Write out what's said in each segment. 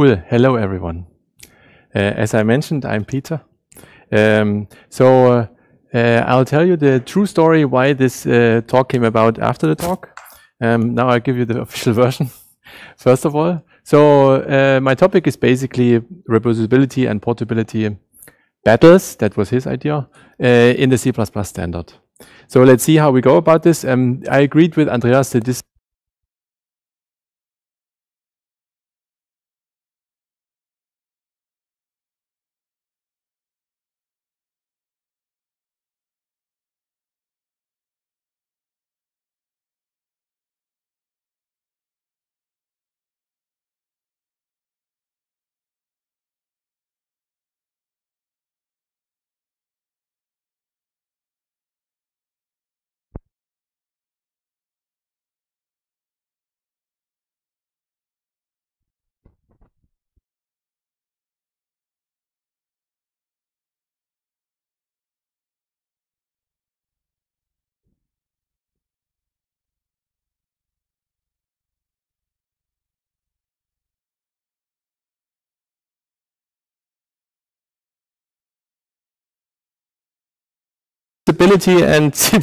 Cool. Hello, everyone. Uh, as I mentioned, I'm Peter. Um, so uh, uh, I'll tell you the true story why this uh, talk came about after the talk. Um, now I'll give you the official version. First of all, so uh, my topic is basically reproducibility and portability battles. That was his idea uh, in the C++ standard. So let's see how we go about this. Um, I agreed with Andreas that this stability and C++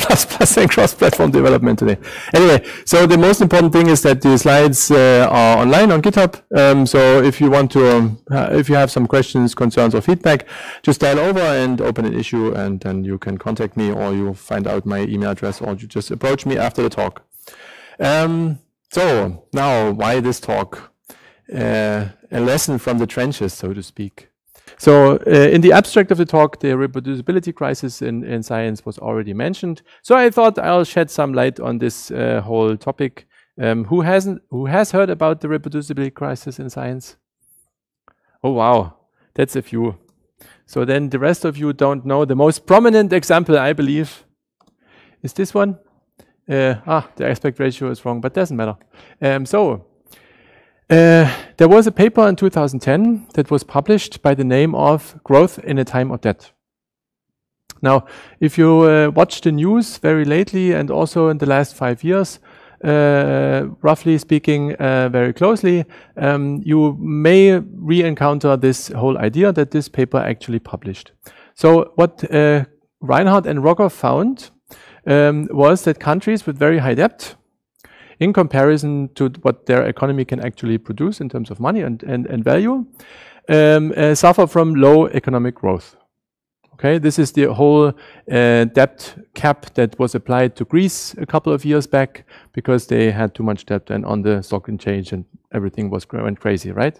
and cross-platform development today. Anyway, so the most important thing is that the slides uh, are online on GitHub. Um, so if you want to, um, if you have some questions, concerns, or feedback, just dial over and open an issue, and then you can contact me, or you find out my email address, or you just approach me after the talk. Um, so now, why this talk? Uh, a lesson from the trenches, so to speak. So, uh, in the abstract of the talk, the reproducibility crisis in, in, science was already mentioned. So, I thought I'll shed some light on this uh, whole topic. Um, who hasn't? Who has heard about the reproducibility crisis in science? Oh wow, that's a few. So then the rest of you don't know the most prominent example, I believe, is this one. Uh, ah, the aspect ratio is wrong, but doesn't matter. Um, so uh, there was a paper in 2010 that was published by the name of Growth in a Time of Debt. Now, if you uh, watch the news very lately and also in the last five years, uh, roughly speaking, uh, very closely, um, you may re encounter this whole idea that this paper actually published. So, what uh, Reinhardt and Rocker found um, was that countries with very high debt, in comparison to what their economy can actually produce in terms of money and, and, and value, um, uh, suffer from low economic growth. Okay, this is the whole uh, debt cap that was applied to Greece a couple of years back because they had too much debt and on the stock exchange and everything was went crazy, right?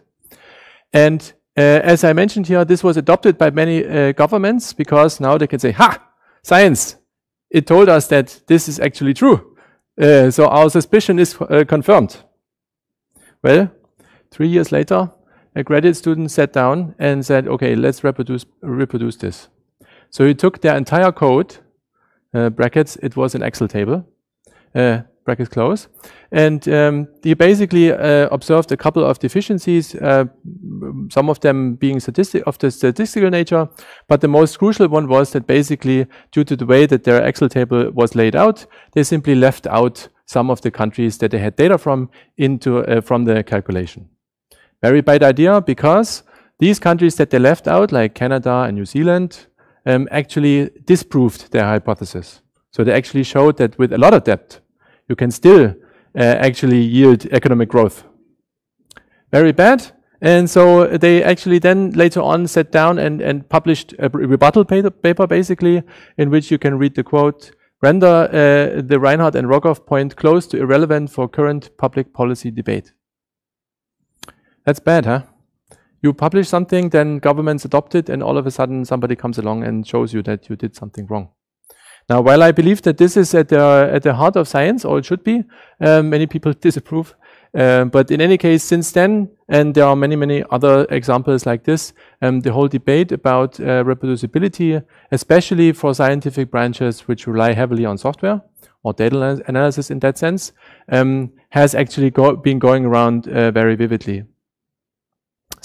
And uh, as I mentioned here, this was adopted by many uh, governments because now they can say, "Ha, science! It told us that this is actually true." Uh, so our suspicion is uh, confirmed. Well, three years later, a graduate student sat down and said, okay, let's reproduce, reproduce this. So he took their entire code, uh, brackets, it was an Excel table, uh, brackets close. And um, you basically uh, observed a couple of deficiencies, uh, some of them being statistic of the statistical nature, but the most crucial one was that basically due to the way that their Excel table was laid out, they simply left out some of the countries that they had data from into uh, from the calculation. Very bad idea because these countries that they left out, like Canada and New Zealand, um, actually disproved their hypothesis. So they actually showed that with a lot of depth, you can still uh, actually yield economic growth. Very bad. And so they actually then later on sat down and, and published a rebuttal paper, basically, in which you can read the quote render uh, the Reinhardt and Rogoff point close to irrelevant for current public policy debate. That's bad, huh? You publish something, then governments adopt it, and all of a sudden somebody comes along and shows you that you did something wrong. Now, while I believe that this is at the, at the heart of science, or it should be, um, many people disapprove. Uh, but in any case, since then, and there are many, many other examples like this, um, the whole debate about uh, reproducibility, especially for scientific branches which rely heavily on software or data analysis in that sense, um, has actually go been going around uh, very vividly.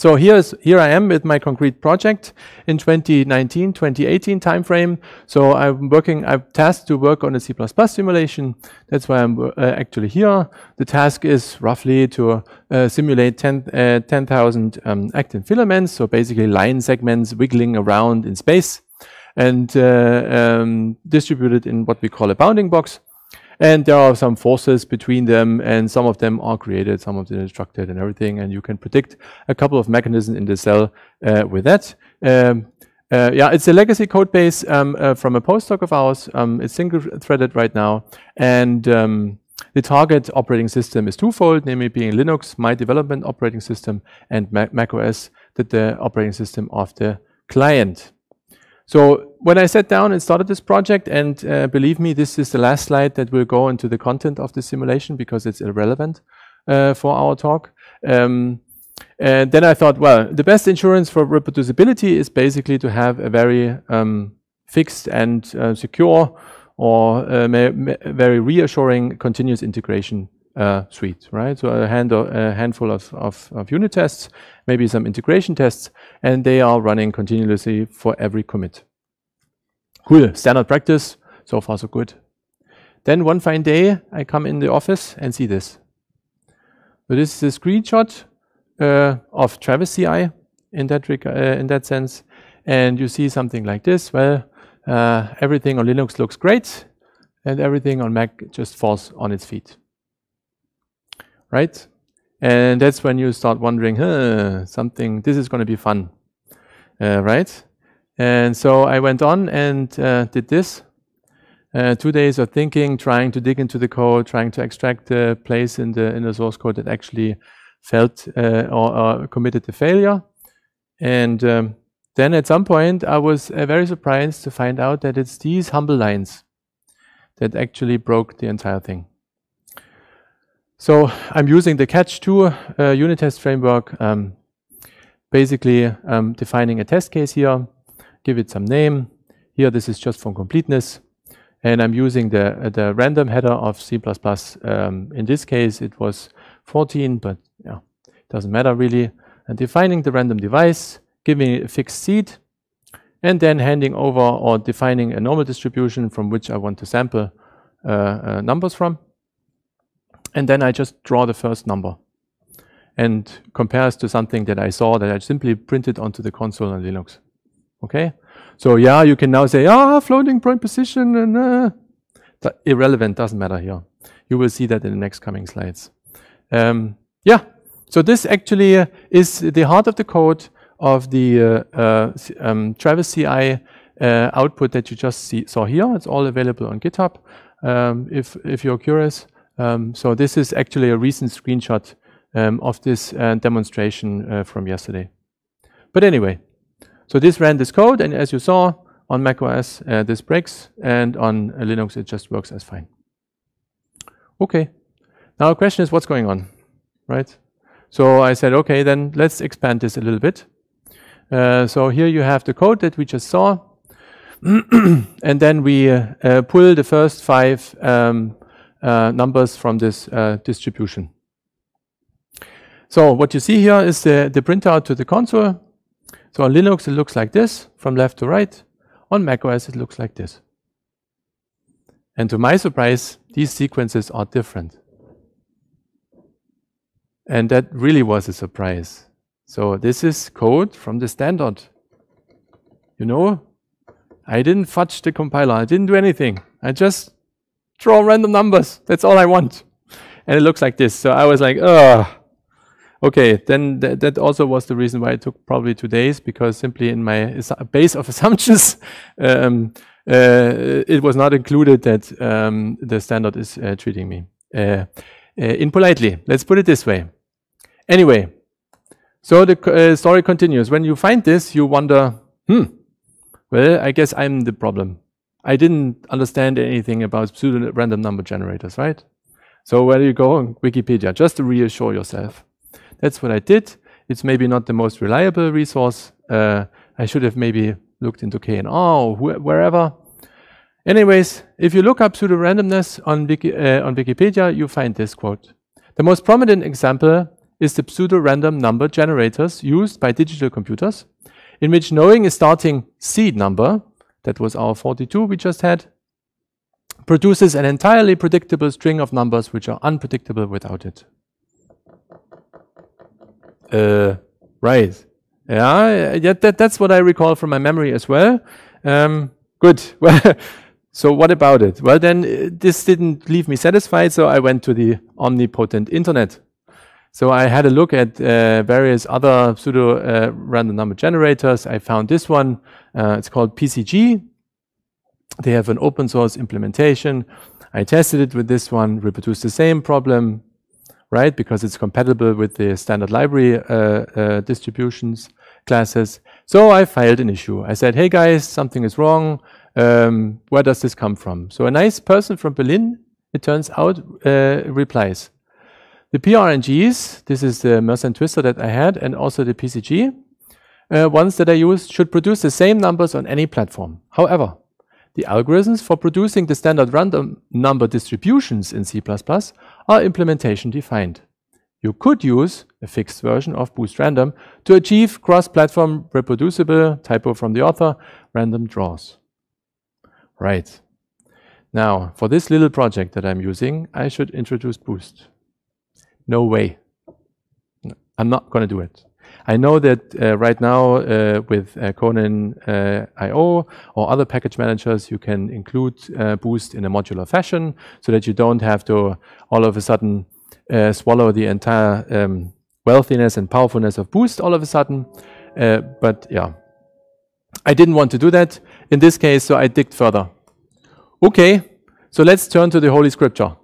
So here's, here I am with my concrete project in 2019, 2018 timeframe. So I'm working, I'm tasked to work on a C++ simulation. That's why I'm uh, actually here. The task is roughly to uh, simulate 10,000 10, uh, um, actin filaments. So basically line segments wiggling around in space and uh, um, distributed in what we call a bounding box and there are some forces between them and some of them are created some of them are destructed and everything and you can predict a couple of mechanisms in the cell uh, with that um, uh, yeah, it's a legacy code base um, uh, from a postdoc of ours. Um, it's single threaded right now. And um, the target operating system is twofold, namely being Linux, my development operating system, and Mac, OS, that the operating system of the client. So when I sat down and started this project, and uh, believe me, this is the last slide that will go into the content of the simulation because it's irrelevant uh, for our talk. Um, and then I thought, well, the best insurance for reproducibility is basically to have a very um, fixed and uh, secure or uh, very reassuring continuous integration uh, suite, right? So a, hand, uh, a handful of, of, of, unit tests, maybe some integration tests, and they are running continuously for every commit. Cool, standard practice. So far, so good. Then one fine day, I come in the office and see this. So this is a screenshot uh, of Travis CI in that uh, in that sense, and you see something like this. Well, uh, everything on Linux looks great, and everything on Mac just falls on its feet right? And that's when you start wondering, huh, something, this is going to be fun, uh, right? And so I went on and uh, did this. Uh, two days of thinking, trying to dig into the code, trying to extract the place in the in the source code that actually felt uh, or, or, committed the failure. And um, then at some point, I was uh, very surprised to find out that it's these humble lines that actually broke the entire thing. So I'm using the Catch2 uh, unit test framework, um, basically um, defining a test case here, give it some name. Here, this is just for completeness. And I'm using the, uh, the random header of C++. Um, in this case, it was 14, but yeah, doesn't matter really. And defining the random device, giving it a fixed seed, and then handing over or defining a normal distribution from which I want to sample uh, uh, numbers from. And then I just draw the first number and compares to something that I saw that I simply printed onto the console on Linux. Okay? So yeah, you can now say, ah, floating point position and uh, irrelevant, doesn't matter here. You will see that in the next coming slides. Um, yeah, so this actually uh, is the heart of the code of the uh, uh um, Travis CI uh, output that you just see, saw here. It's all available on GitHub um, if, if you're curious. Um, so this is actually a recent screenshot um, of this uh, demonstration uh, from yesterday. But anyway, so this ran this code, and as you saw on macOS, uh, this breaks, and on uh, Linux, it just works as fine. Okay, now the question is what's going on, right? So I said, okay, then let's expand this a little bit. Uh, so here you have the code that we just saw. and then we uh, pull the first five um, uh, numbers from this uh, distribution. So What you see here is the printout to the console. So On Linux, it looks like this from left to right. On macOS, it looks like this. And To my surprise, these sequences are different. And That really was a surprise. So This is code from the standard. You know, I didn't fudge the compiler. I didn't do anything. I just draw random numbers. That's all I want. And it looks like this. So I was like, ugh. Okay, then th that also was the reason why it took probably two days because simply in my base of assumptions, um, uh, it was not included that um, the standard is uh, treating me uh, uh impolitely. Let's put it this way. Anyway, so the uh, story continues. When you find this, you wonder, hmm, well, I guess I'm the problem. I didn't understand anything about pseudo random number generators, right? So where do you go on Wikipedia? Just to reassure yourself. That's what I did. It's maybe not the most reliable resource. Uh, I should have maybe looked into KNR or wh wherever. Anyways, if you look up pseudo randomness on, Wiki, uh, on Wikipedia, you find this quote. The most prominent example is the pseudo random number generators used by digital computers, in which knowing a starting seed number that was our 42 we just had, produces an entirely predictable string of numbers which are unpredictable without it. Uh, right. Yeah, yeah that, that's what I recall from my memory as well. Um, good. Well, so what about it? Well, then uh, this didn't leave me satisfied, so I went to the omnipotent internet. So I had a look at uh, various other pseudo uh, random number generators. I found this one. Uh, it's called PCG. They have an open source implementation. I tested it with this one, reproduced the same problem, right? Because it's compatible with the standard library uh, uh, distributions classes. So I filed an issue. I said, hey guys, something is wrong. Um, where does this come from? So a nice person from Berlin, it turns out, uh, replies. The PRNGs, this is the Mersenne twister that I had, and also the PCG uh, ones that I used, should produce the same numbers on any platform. However, the algorithms for producing the standard random number distributions in C++ are implementation defined. You could use a fixed version of Boost Random to achieve cross-platform reproducible typo from the author random draws. Right. Now, for this little project that I'm using, I should introduce Boost no way. I'm not going to do it. I know that uh, right now uh, with uh, Conan uh, IO or other package managers, you can include uh, Boost in a modular fashion so that you don't have to all of a sudden uh, swallow the entire um, wealthiness and powerfulness of Boost all of a sudden. but yeah, I didn't want to do that in this case, so I digged further. Okay, so let's turn to the Holy Scripture.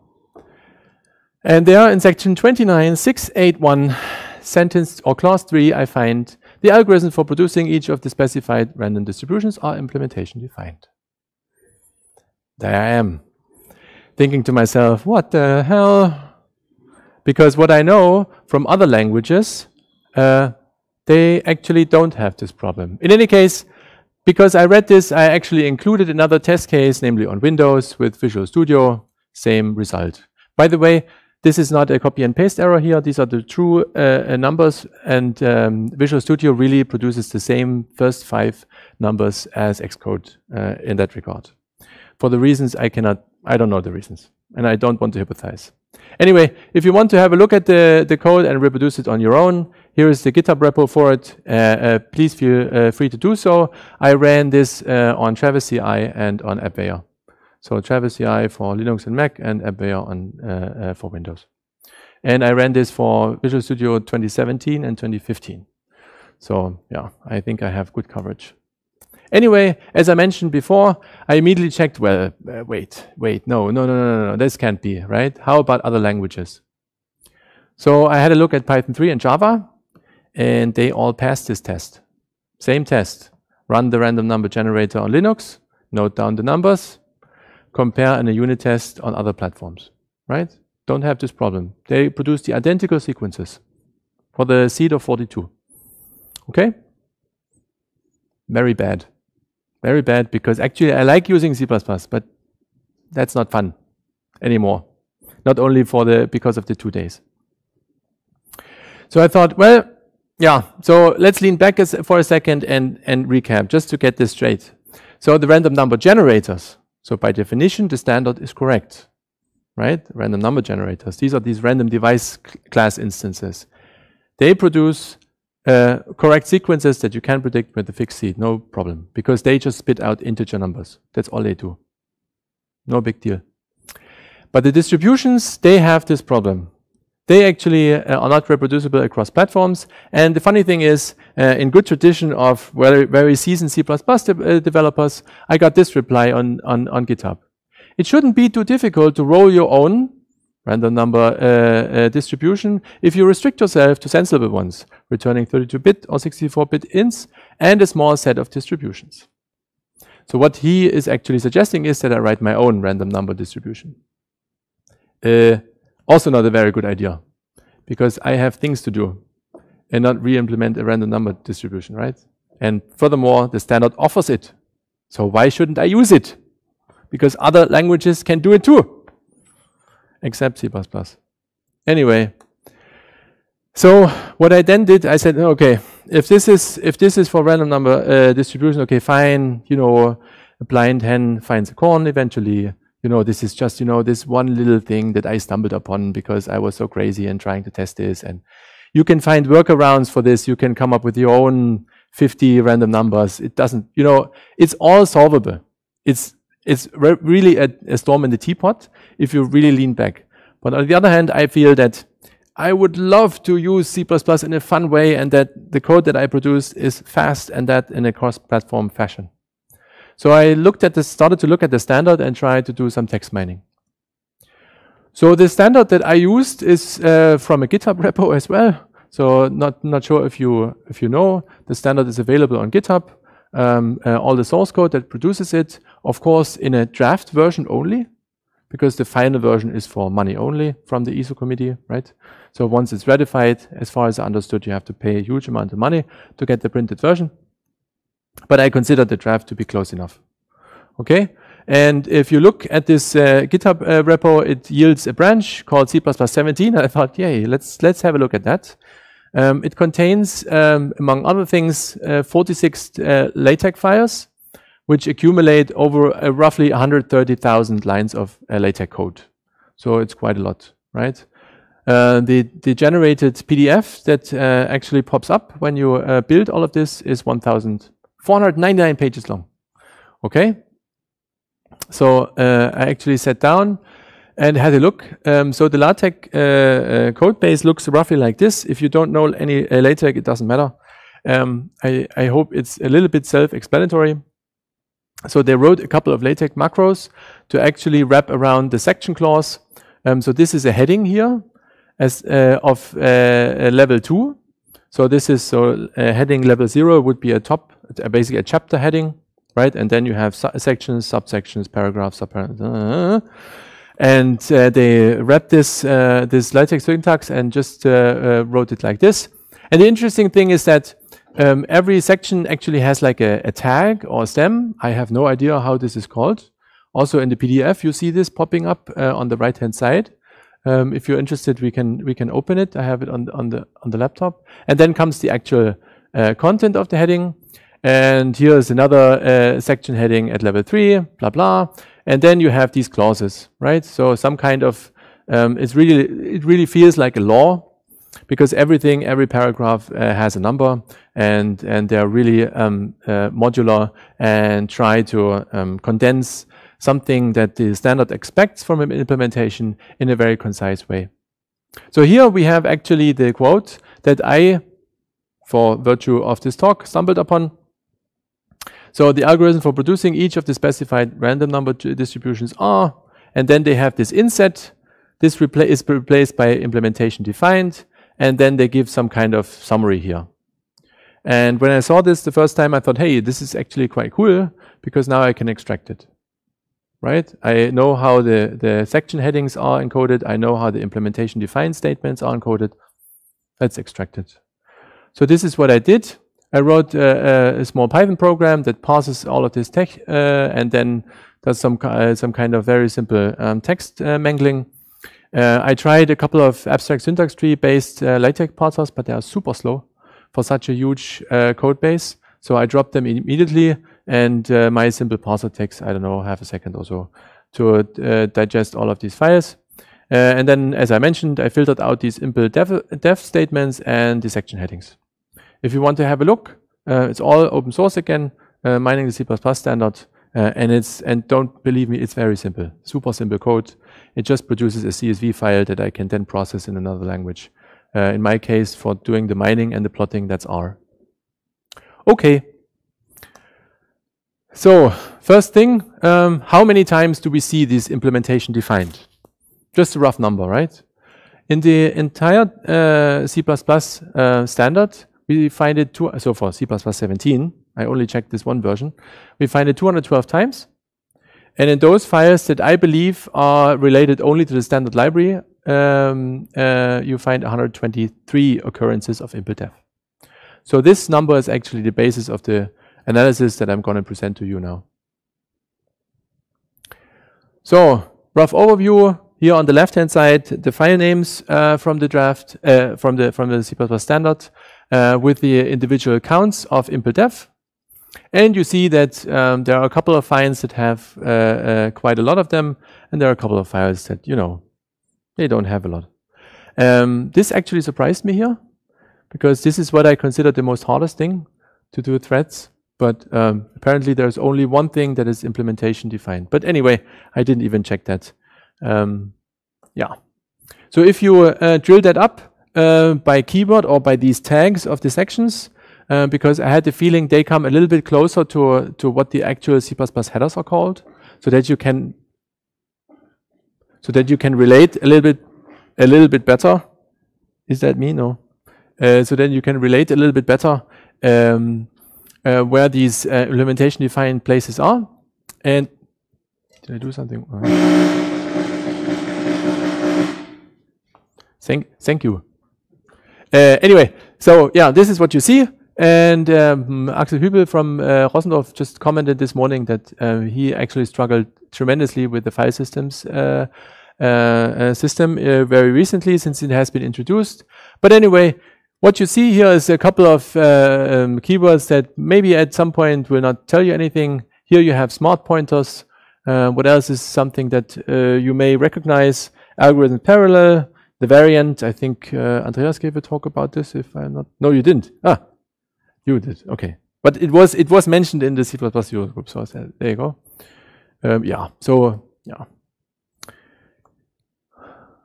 And there in section 29, 681, sentence or clause 3, I find the algorithm for producing each of the specified random distributions are implementation defined. There I am, thinking to myself, what the hell? Because what I know from other languages, uh, they actually don't have this problem. In any case, because I read this, I actually included another test case, namely on Windows with Visual Studio, same result. By the way, this is not a copy and paste error here. These are the true uh, uh, numbers and um, Visual Studio really produces the same first five numbers as Xcode uh, in that regard. For the reasons I cannot, I don't know the reasons and I don't want to hypothesize. Anyway, if you want to have a look at the, the code and reproduce it on your own, here is the GitHub repo for it. Uh, uh, please feel uh, free to do so. I ran this uh, on Travis CI and on Appveyor. So Travis CI for Linux and Mac and AppWare on, uh, uh, for Windows. And I ran this for Visual Studio 2017 and 2015. So yeah, I think I have good coverage. Anyway, as I mentioned before, I immediately checked, well, uh, wait, wait, no, no, no, no, no, this can't be, right? How about other languages? So I had a look at Python 3 and Java, and they all passed this test. Same test. Run the random number generator on Linux, note down the numbers, compare in a unit test on other platforms, right? Don't have this problem. They produce the identical sequences for the seed of 42. Okay? Very bad. Very bad because actually I like using C++, but that's not fun anymore. Not only for the because of the two days. So I thought, well, yeah, so let's lean back as, for a second and, and recap just to get this straight. So the random number generators, so by definition, the standard is correct, right? Random number generators. These are these random device class instances. They produce uh, correct sequences that you can predict with a fixed seed, no problem, because they just spit out integer numbers. That's all they do. No big deal. But the distributions, they have this problem. They actually uh, are not reproducible across platforms. And the funny thing is, uh, in good tradition of very, very seasoned C++ de uh, developers, I got this reply on, on, on GitHub. It shouldn't be too difficult to roll your own random number uh, uh, distribution if you restrict yourself to sensible ones, returning 32-bit or 64-bit ints and a small set of distributions. So what he is actually suggesting is that I write my own random number distribution. Uh, also not a very good idea because I have things to do and not re-implement a random number distribution, right? And furthermore, the standard offers it. So why shouldn't I use it? Because other languages can do it too, except C++. Anyway, so what I then did, I said, okay, if this is if this is for random number uh, distribution, okay, fine. You know, a blind hen finds a corn eventually you know, this is just, you know, this one little thing that I stumbled upon because I was so crazy and trying to test this. And you can find workarounds for this. You can come up with your own 50 random numbers. It doesn't, you know, it's all solvable. It's, it's re really a, a storm in the teapot if you really lean back. But on the other hand, I feel that I would love to use C++ in a fun way and that the code that I produce is fast and that in a cross-platform fashion. So I looked at started to look at the standard and tried to do some text mining. So the standard that I used is uh, from a GitHub repo as well. So not not sure if you if you know the standard is available on GitHub. Um, uh, all the source code that produces it, of course, in a draft version only, because the final version is for money only from the ISO committee, right? So once it's ratified, as far as I understood, you have to pay a huge amount of money to get the printed version but I consider the draft to be close enough. Okay. And if you look at this uh, GitHub uh, repo, it yields a branch called C++17. I thought, yay, let's let's have a look at that. Um, it contains, um, among other things, uh, 46 uh, LaTeX files, which accumulate over uh, roughly 130,000 lines of uh, LaTeX code. So it's quite a lot, right? the, the generated PDF that actually pops up when you build all of this is 1,000 499 pages long. Okay? So uh, I actually sat down and had a look. Um, so the LaTeX uh, uh, code base looks roughly like this. If you don't know any uh, LaTeX, it doesn't matter. Um, I, I, hope it's a little bit self-explanatory. So they wrote a couple of LaTeX macros to actually wrap around the section clause. Um, so this is a heading here as uh, of uh, level two. So this is so a heading level zero would be a top, basically a chapter heading, right? And then you have su sections, subsections, paragraphs, subparagraphs, uh, uh, uh. and uh, they wrap this this LaTeX syntax and just wrote it like this. And the interesting thing is that um, every section actually has like a, a tag or a stem. I have no idea how this is called. Also in the PDF, you see this popping up on the right hand side. Um, if you're interested, we can we can open it. I have it on on the on the laptop. And then comes the actual uh, content of the heading. And here is another uh, section heading at level three, blah blah. And then you have these clauses, right? So some kind of um, it's really it really feels like a law because everything every paragraph uh, has a number and and they're really um, uh, modular and try to um, condense something that the standard expects from an implementation in a very concise way. So here we have actually the quote that I, for virtue of this talk, stumbled upon. So the algorithm for producing each of the specified random number distributions are, and then they have this inset. This repla is replaced by implementation defined, and then they give some kind of summary here. And when I saw this the first time, I thought, hey, this is actually quite cool because now I can extract it right? I know how the, the section headings are encoded. I know how the implementation define statements are encoded. That's extracted. So this is what I did. I wrote uh, uh, a small Python program that parses all of this tech uh, and then does some, uh, some kind of very simple um, text uh, mangling. Uh, I tried a couple of abstract syntax tree based LaTeX parsers, but they are super slow for such a huge code base. So I dropped them immediately and uh, my simple parser takes, I don't know, half a second or so to uh, digest all of these files. Uh, and then, as I mentioned, I filtered out these impl dev, def, statements and the section headings. If you want to have a look, uh, it's all open source again, uh, mining the C++ standard. Uh, and it's and don't believe me, it's very simple, super simple code. It just produces a CSV file that I can then process in another language. in my case, for doing the mining and the plotting, that's R. Okay. So, first thing, um, how many times do we see this implementation defined? Just a rough number, right? In the entire uh, C++ uh, standard, we find it, two, so for C++ 17, I only checked this one version, we find it 212 times. And in those files that I believe are related only to the standard library, um, uh, you find 123 occurrences of def. So this number is actually the basis of the analysis that I'm going to present to you now. So, rough overview here on the left-hand side, the file names uh, from the draft, uh, from the from the C++ standard, uh, with the individual counts of impldef. And you see that um, there are a couple of files that have uh, uh, quite a lot of them, and there are a couple of files that, you know, they don't have a lot. Um, this actually surprised me here, because this is what I consider the most hardest thing to do with threads. But um, apparently there's only one thing that is implementation defined. But anyway, I didn't even check that. Um, yeah. So if you uh, drill that up uh, by keyboard or by these tags of the sections, uh, because I had the feeling they come a little bit closer to, to what the actual C++ headers are called, so that you can so that you can relate a little bit a little bit better. Is that me? No. Uh, so then you can relate a little bit better um, uh, where these uh, limitation defined places are. And did I do something? thank, thank you. Uh, anyway, so yeah, this is what you see. And um, Axel Hübel from uh, just commented this morning that uh, he actually struggled tremendously with the file systems uh, uh, uh, system very recently since it has been introduced. But anyway, what you see here is a couple of uh, um, keywords that maybe at some point will not tell you anything. Here you have smart pointers. Uh, what else is something that uh, you may recognize? Algorithm parallel, the variant. I think uh, Andreas gave a talk about this. If I'm not, no, you didn't. Ah, you did. Okay, but it was it was mentioned in the C++ user group. So said, there you go. Um, yeah. So yeah.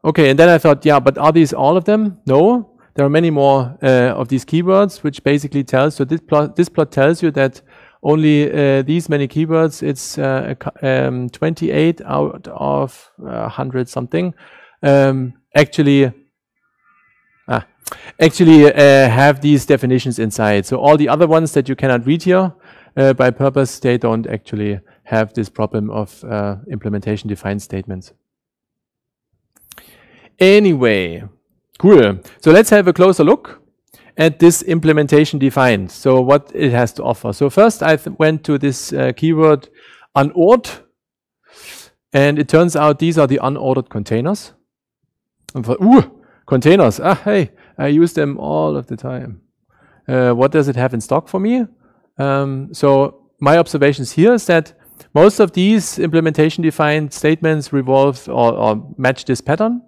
Okay, and then I thought, yeah, but are these all of them? No, there are many more uh, of these keywords, which basically tells, so this plot, this plot tells you that only uh, these many keywords, it's uh, um, 28 out of 100 uh, something, um, actually ah, actually uh, have these definitions inside. So all the other ones that you cannot read here, uh, by purpose, they don't actually have this problem of implementation defined statements. Anyway, Cool. So let's have a closer look at this implementation defined. So what it has to offer. So first I went to this uh, keyword unord, and it turns out these are the unordered containers. And for, ooh, containers. Ah, hey, I use them all of the time. Uh, what does it have in stock for me? Um, so my observations here is that most of these implementation defined statements revolve or, or match this pattern.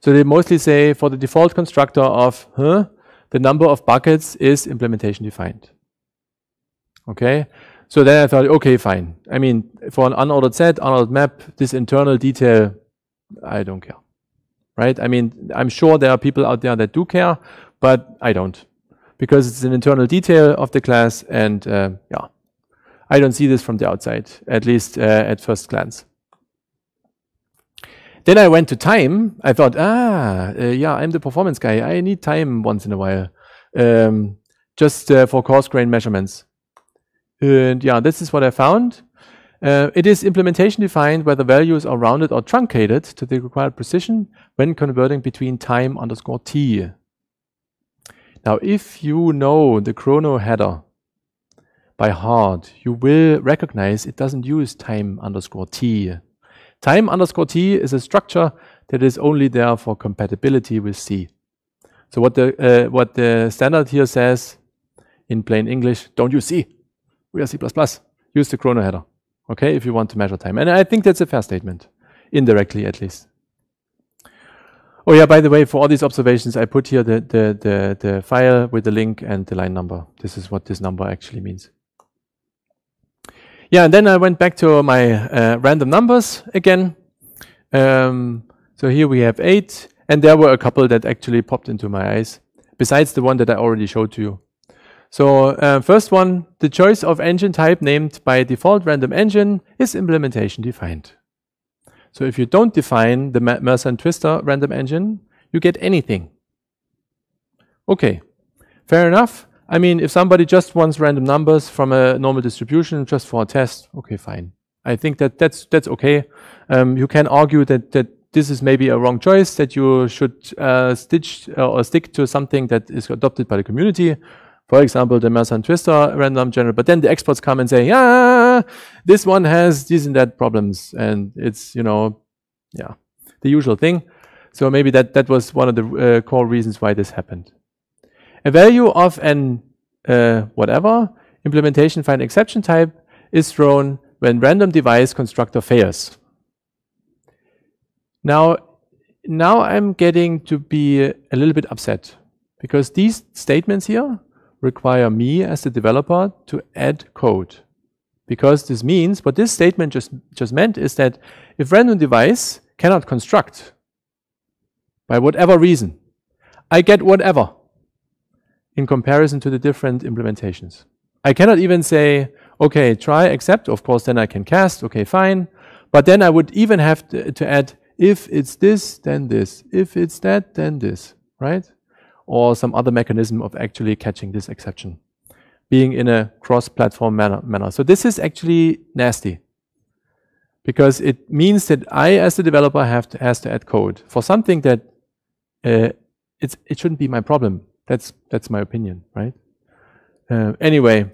So they mostly say for the default constructor of huh, the number of buckets is implementation defined. Okay, so then I thought, okay, fine. I mean, for an unordered set, unordered map, this internal detail, I don't care. Right? I mean, I'm sure there are people out there that do care, but I don't. Because it's an internal detail of the class, and uh, yeah, I don't see this from the outside, at least uh, at first glance. Then I went to time. I thought, ah, uh, yeah, I'm the performance guy. I need time once in a while, um, just uh, for coarse grain measurements. And yeah, this is what I found. Uh, it is implementation defined whether values are rounded or truncated to the required precision when converting between time underscore t. Now, if you know the chrono header by heart, you will recognize it doesn't use time underscore t. Time underscore t is a structure that is only there for compatibility with C. So what the, uh, what the standard here says in plain English, don't use C. We are C++. Use the chrono header, okay, if you want to measure time. And I think that's a fair statement, indirectly at least. Oh yeah, by the way, for all these observations, I put here the, the, the, the file with the link and the line number. This is what this number actually means yeah, and then I went back to my uh, random numbers again. Um, so here we have eight, and there were a couple that actually popped into my eyes, besides the one that I already showed to you. So uh, first one, the choice of engine type named by default random engine is implementation defined. So if you don't define the Mercer and Twister random engine, you get anything. Okay, fair enough. I mean, if somebody just wants random numbers from a normal distribution just for a test, okay, fine. I think that that's that's okay. Um, you can argue that that this is maybe a wrong choice that you should uh, stitch uh, or stick to something that is adopted by the community. For example, the Mason Twister random general. But then the experts come and say, yeah, this one has these and that problems, and it's you know, yeah, the usual thing. So maybe that that was one of the uh, core reasons why this happened. A value of an uh, whatever implementation find exception type is thrown when random device constructor fails. Now, now I'm getting to be a little bit upset because these statements here require me as the developer to add code. Because this means, what this statement just, just meant is that if random device cannot construct by whatever reason, I get whatever in comparison to the different implementations. I cannot even say, okay, try, accept. Of course, then I can cast. Okay, fine. But then I would even have to, to add, if it's this, then this. If it's that, then this, right? Or some other mechanism of actually catching this exception, being in a cross platform manner, manner. So this is actually nasty because it means that I, as the developer, have to, has to add code for something that uh, it shouldn't be my problem. That's that's my opinion, right? Uh, anyway,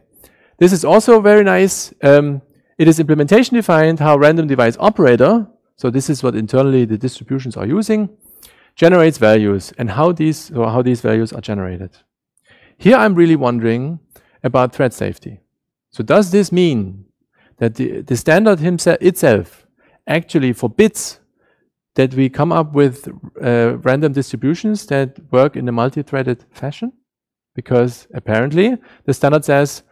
this is also very nice. Um, it is implementation defined how random device operator, so this is what internally the distributions are using, generates values and how these or how these values are generated. Here I'm really wondering about thread safety. So does this mean that the, the standard himself itself actually forbids that we come up with uh, random distributions that work in a multi-threaded fashion? Because apparently the standard says,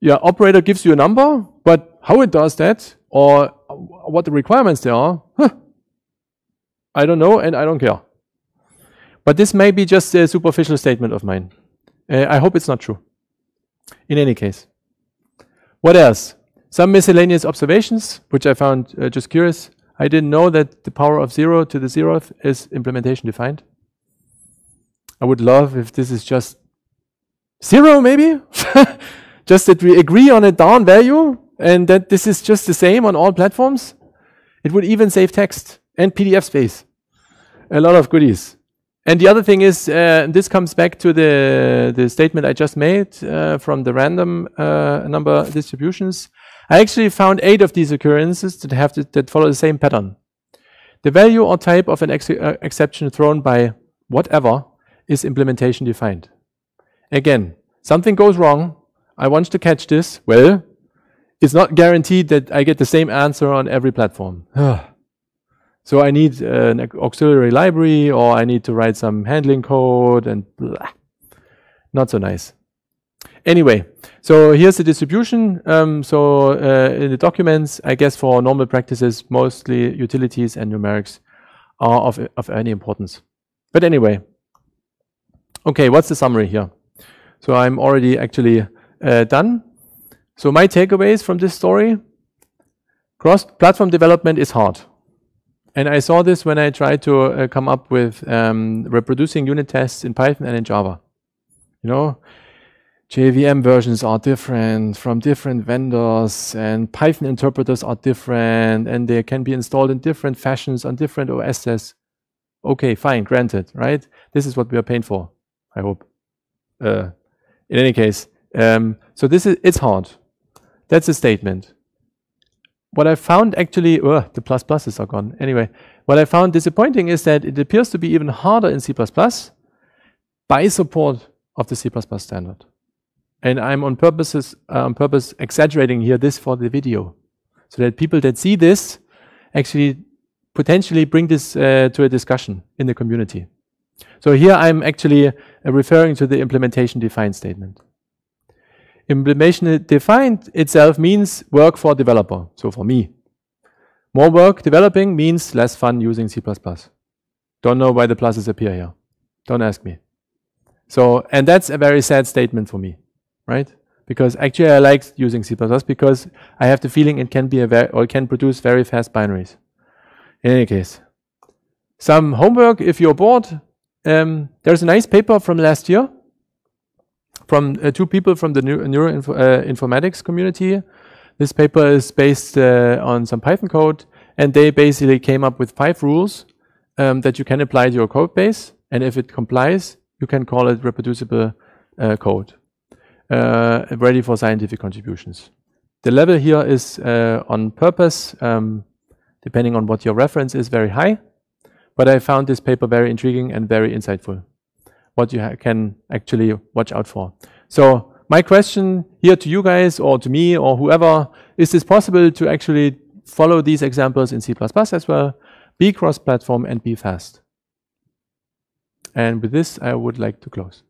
your operator gives you a number, but how it does that or what the requirements there are, huh, I don't know and I don't care. But this may be just a superficial statement of mine. Uh, I hope it's not true. In any case, what else? Some miscellaneous observations, which I found uh, just curious. I didn't know that the power of zero to the zeroth is implementation defined. I would love if this is just zero, maybe. just that we agree on a down value and that this is just the same on all platforms. It would even save text and PDF space. A lot of goodies. And the other thing is, uh, this comes back to the, the statement I just made uh, from the random uh, number distributions. I actually found eight of these occurrences that have to, that follow the same pattern. The value or type of an ex uh, exception thrown by whatever is implementation defined. Again, something goes wrong. I want to catch this. Well, it's not guaranteed that I get the same answer on every platform. so I need uh, an auxiliary library or I need to write some handling code and blah. Not so nice. Anyway, so here's the distribution. Um, so uh, in the documents, I guess for normal practices, mostly utilities and numerics are of, of any importance. But anyway, okay, what's the summary here? So I'm already actually uh, done. So my takeaways from this story, cross-platform development is hard. And I saw this when I tried to uh, come up with um, reproducing unit tests in Python and in Java. You know, JVM versions are different from different vendors, and Python interpreters are different, and they can be installed in different fashions on different OSs. Okay, fine, granted, right? This is what we are paying for, I hope. Uh, in any case, um, so this is it's hard. That's a statement. What I found actually, the plus pluses are gone. Anyway, what I found disappointing is that it appears to be even harder in C++ by support of the C++ standard. And I'm on purposes uh, on purpose exaggerating here this for the video, so that people that see this actually potentially bring this uh, to a discussion in the community. So here I'm actually uh, referring to the implementation defined statement. Implementation defined itself means work for developer, so for me. More work developing means less fun using C++. Don't know why the pluses appear here. Don't ask me. So, and that's a very sad statement for me right? Because actually, I like using C++ because I have the feeling it can be a or can produce very fast binaries. In any case, some homework if you're bored. Um, there's a nice paper from last year from uh, two people from the neu neuroinformatics uh, community. This paper is based uh, on some Python code, and they basically came up with five rules um, that you can apply to your code base. And if it complies, you can call it reproducible uh, code. Uh, ready for scientific contributions. The level here is uh, on purpose, um, depending on what your reference is, very high. But I found this paper very intriguing and very insightful, what you can actually watch out for. So my question here to you guys or to me or whoever, is this possible to actually follow these examples in C++ as well, be cross-platform and be fast? And with this, I would like to close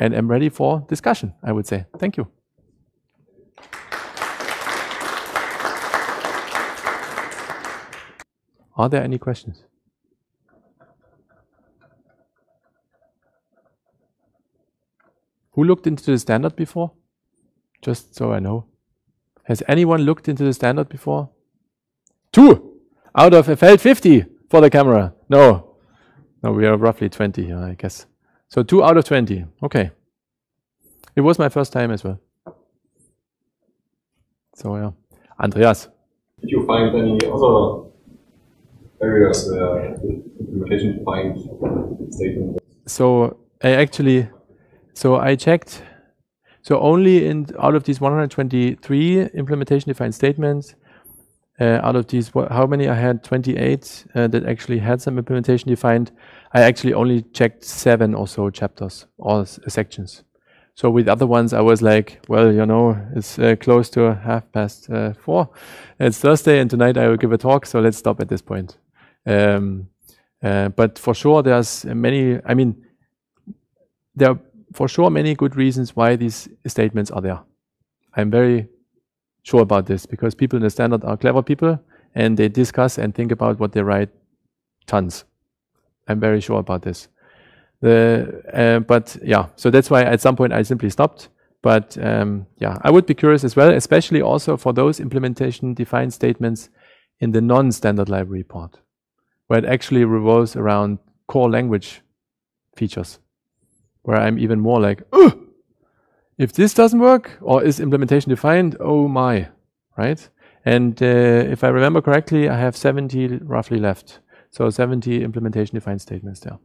and am ready for discussion, I would say. Thank you. Are there any questions? Who looked into the standard before? Just so I know. Has anyone looked into the standard before? Two out of a felt 50 for the camera. No. No, we are roughly 20 here, I guess. So two out of 20. Okay. It was my first time as well. So, yeah. Andreas. Did you find any other areas where implementation find statement? So, I actually, so I checked. So only in out of these 123 implementation defined statements, uh, out of these, how many I had? 28 uh, that actually had some implementation defined. I actually only checked seven or so chapters or sections. So with other ones, I was like, well, you know, it's uh, close to half past uh, four. It's Thursday, and tonight I will give a talk, so let's stop at this point. Um, uh, but for sure, there's many. I mean, there are for sure many good reasons why these statements are there. I'm very sure about this because people in the standard are clever people, and they discuss and think about what they write tons. I'm very sure about this. The, uh, but yeah, so that's why at some point I simply stopped. But um, yeah, I would be curious as well, especially also for those implementation defined statements in the non-standard library part, where it actually revolves around core language features, where I'm even more like, if this doesn't work or is implementation defined, oh my, right? And uh, if I remember correctly, I have 70 roughly left. So 70 implementation defined statements there.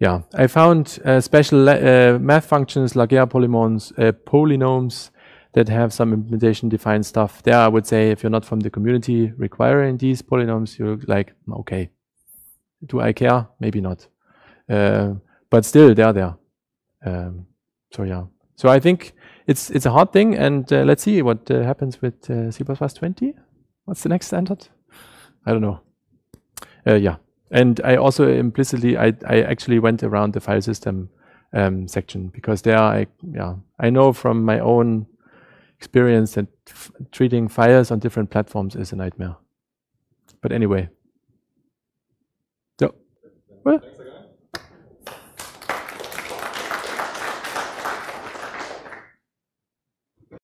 Yeah, I found uh, special uh, math functions, Laguerre polynomials, uh, polynomials that have some implementation defined stuff. There, I would say if you're not from the community requiring these polynomials, you're like, okay, do I care? Maybe not. Uh, but still, they're there. Um, so yeah, so I think it's it's a hard thing, and uh, let's see what uh, happens with C++ 20. What's the next standard? I don't know. Uh, yeah, and I also implicitly I, I actually went around the file system um, section because there I yeah I know from my own experience that treating files on different platforms is a nightmare. But anyway, so well.